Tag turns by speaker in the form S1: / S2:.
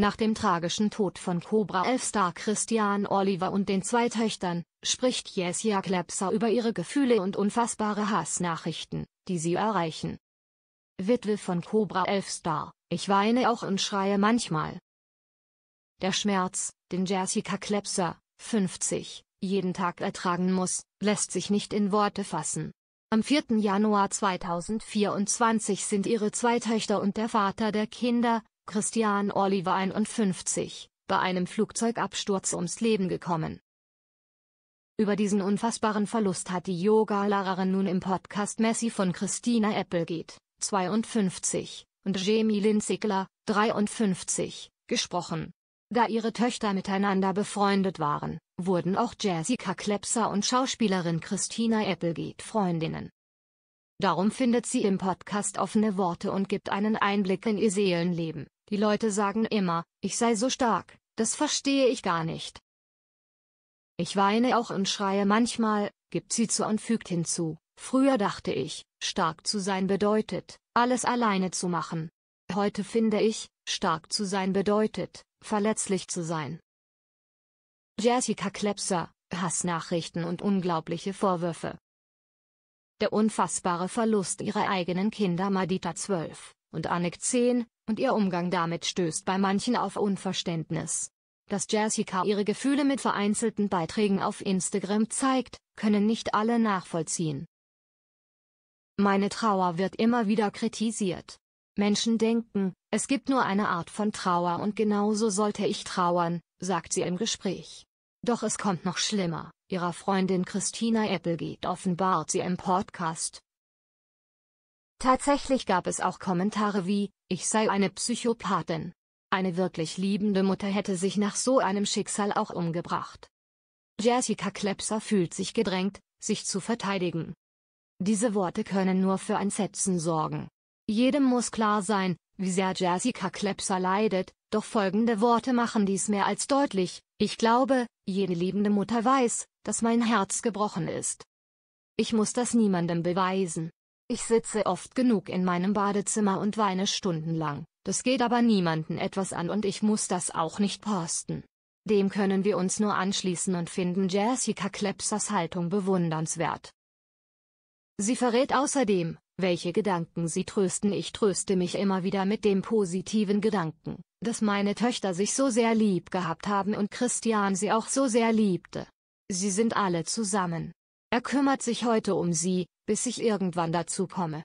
S1: Nach dem tragischen Tod von Cobra 11 Star Christian Oliver und den zwei Töchtern, spricht Jessia Klepser über ihre Gefühle und unfassbare Hassnachrichten, die sie erreichen. Witwe von Cobra 11 Star, ich weine auch und schreie manchmal. Der Schmerz, den Jessica Klepser, 50, jeden Tag ertragen muss, lässt sich nicht in Worte fassen. Am 4. Januar 2024 sind ihre zwei Töchter und der Vater der Kinder, Christian Oliver 51, bei einem Flugzeugabsturz ums Leben gekommen. Über diesen unfassbaren Verlust hat die Yoga-Lehrerin nun im Podcast Messi von Christina Applegate, 52, und Jamie Lynn Ziegler, 53, gesprochen. Da ihre Töchter miteinander befreundet waren, wurden auch Jessica Klepser und Schauspielerin Christina Applegate Freundinnen. Darum findet sie im Podcast offene Worte und gibt einen Einblick in ihr Seelenleben. Die Leute sagen immer, ich sei so stark, das verstehe ich gar nicht. Ich weine auch und schreie manchmal, gibt sie zu und fügt hinzu, früher dachte ich, stark zu sein bedeutet, alles alleine zu machen. Heute finde ich, stark zu sein bedeutet, verletzlich zu sein. Jessica Klepser, Hassnachrichten und unglaubliche Vorwürfe der unfassbare Verlust ihrer eigenen Kinder Madita 12 und Anik 10, und ihr Umgang damit stößt bei manchen auf Unverständnis. Dass Jessica ihre Gefühle mit vereinzelten Beiträgen auf Instagram zeigt, können nicht alle nachvollziehen. Meine Trauer wird immer wieder kritisiert. Menschen denken, es gibt nur eine Art von Trauer und genauso sollte ich trauern, sagt sie im Gespräch. Doch es kommt noch schlimmer ihrer Freundin Christina Applegate offenbart sie im Podcast. Tatsächlich gab es auch Kommentare wie, ich sei eine Psychopathin. Eine wirklich liebende Mutter hätte sich nach so einem Schicksal auch umgebracht. Jessica Klepser fühlt sich gedrängt, sich zu verteidigen. Diese Worte können nur für Entsetzen sorgen. Jedem muss klar sein, wie sehr Jessica Klepser leidet, doch folgende Worte machen dies mehr als deutlich. Ich glaube, jede liebende Mutter weiß, dass mein Herz gebrochen ist. Ich muss das niemandem beweisen. Ich sitze oft genug in meinem Badezimmer und weine stundenlang, das geht aber niemanden etwas an und ich muss das auch nicht posten. Dem können wir uns nur anschließen und finden Jessica Klepsers Haltung bewundernswert. Sie verrät außerdem, welche Gedanken sie trösten. Ich tröste mich immer wieder mit dem positiven Gedanken, dass meine Töchter sich so sehr lieb gehabt haben und Christian sie auch so sehr liebte. Sie sind alle zusammen. Er kümmert sich heute um sie, bis ich irgendwann dazu komme.